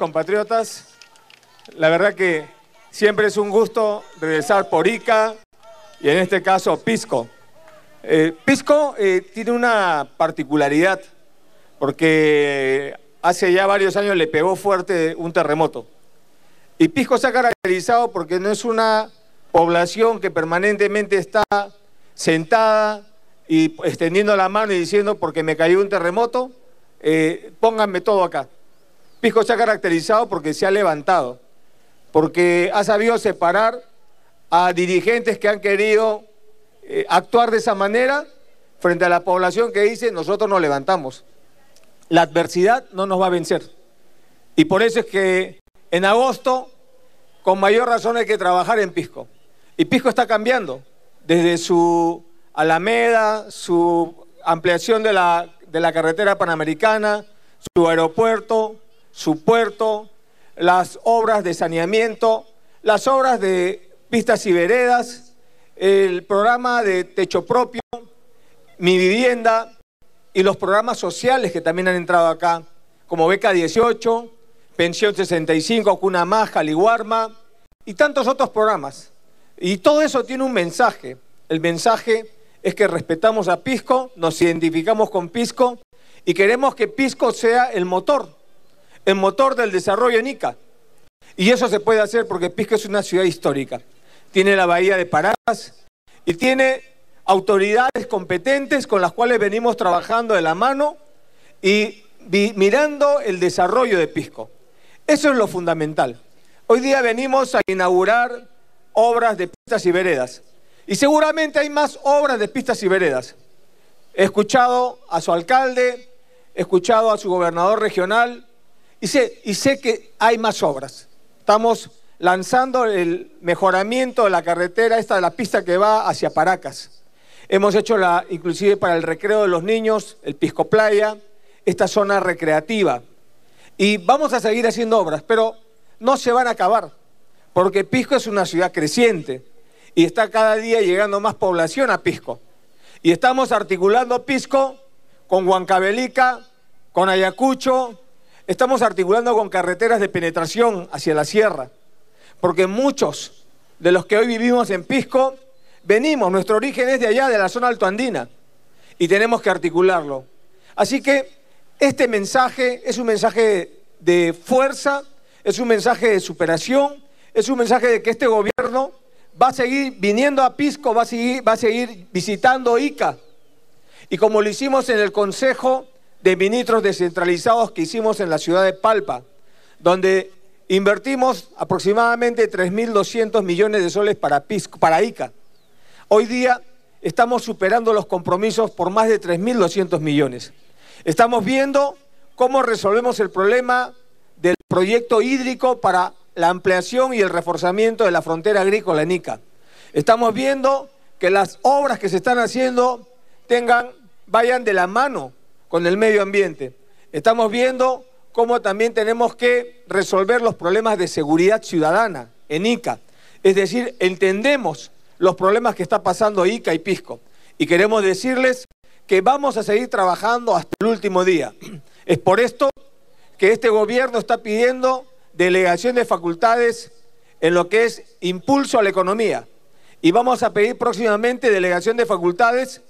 compatriotas. La verdad que siempre es un gusto regresar por Ica y en este caso Pisco. Eh, Pisco eh, tiene una particularidad porque hace ya varios años le pegó fuerte un terremoto. Y Pisco se ha caracterizado porque no es una población que permanentemente está sentada y extendiendo la mano y diciendo porque me cayó un terremoto, eh, pónganme todo acá. Pisco se ha caracterizado porque se ha levantado, porque ha sabido separar a dirigentes que han querido eh, actuar de esa manera frente a la población que dice nosotros nos levantamos. La adversidad no nos va a vencer. Y por eso es que en agosto con mayor razón hay que trabajar en Pisco. Y Pisco está cambiando desde su Alameda, su ampliación de la, de la carretera panamericana, su aeropuerto, su puerto, las obras de saneamiento, las obras de pistas y veredas, el programa de techo propio, mi vivienda y los programas sociales que también han entrado acá, como Beca 18, Pensión 65, Cuna Maja, Liguarma y tantos otros programas. Y todo eso tiene un mensaje. El mensaje es que respetamos a Pisco, nos identificamos con Pisco y queremos que Pisco sea el motor el motor del desarrollo en Ica. Y eso se puede hacer porque Pisco es una ciudad histórica. Tiene la bahía de Paradas y tiene autoridades competentes con las cuales venimos trabajando de la mano y mirando el desarrollo de Pisco. Eso es lo fundamental. Hoy día venimos a inaugurar obras de pistas y veredas. Y seguramente hay más obras de pistas y veredas. He escuchado a su alcalde, he escuchado a su gobernador regional, y sé, que hay más obras. Estamos lanzando el mejoramiento de la carretera, esta de la pista que va hacia Paracas. Hemos hecho la, inclusive para el recreo de los niños, el Pisco Playa, esta zona recreativa. Y vamos a seguir haciendo obras, pero no se van a acabar, porque Pisco es una ciudad creciente y está cada día llegando más población a Pisco. Y estamos articulando Pisco con Huancabelica, con Ayacucho, estamos articulando con carreteras de penetración hacia la sierra, porque muchos de los que hoy vivimos en Pisco, venimos, nuestro origen es de allá, de la zona altoandina, y tenemos que articularlo. Así que este mensaje es un mensaje de fuerza, es un mensaje de superación, es un mensaje de que este gobierno va a seguir viniendo a Pisco, va a seguir, va a seguir visitando ICA. Y como lo hicimos en el Consejo de ministros descentralizados que hicimos en la ciudad de Palpa, donde invertimos aproximadamente 3.200 millones de soles para, para ICA. Hoy día estamos superando los compromisos por más de 3.200 millones. Estamos viendo cómo resolvemos el problema del proyecto hídrico para la ampliación y el reforzamiento de la frontera agrícola en ICA. Estamos viendo que las obras que se están haciendo tengan, vayan de la mano con el medio ambiente. Estamos viendo cómo también tenemos que resolver los problemas de seguridad ciudadana en ICA. Es decir, entendemos los problemas que está pasando ICA y Pisco. Y queremos decirles que vamos a seguir trabajando hasta el último día. Es por esto que este gobierno está pidiendo delegación de facultades en lo que es impulso a la economía. Y vamos a pedir próximamente delegación de facultades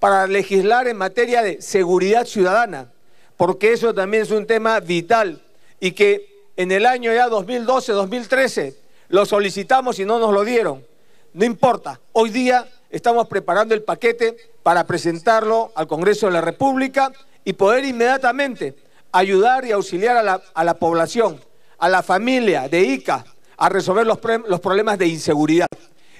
para legislar en materia de seguridad ciudadana, porque eso también es un tema vital y que en el año ya 2012-2013 lo solicitamos y no nos lo dieron. No importa, hoy día estamos preparando el paquete para presentarlo al Congreso de la República y poder inmediatamente ayudar y auxiliar a la, población, a la familia de ICA, a resolver los, los problemas de inseguridad.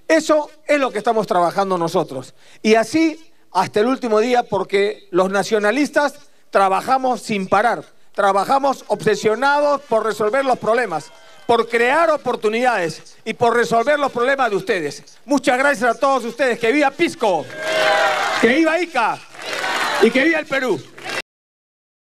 Eso es lo que estamos trabajando nosotros. Y así hasta el último día porque los nacionalistas trabajamos sin parar, trabajamos obsesionados por resolver los problemas, por crear oportunidades y por resolver los problemas de ustedes. Muchas gracias a todos ustedes. Que viva Pisco, que viva Ica y que viva el Perú.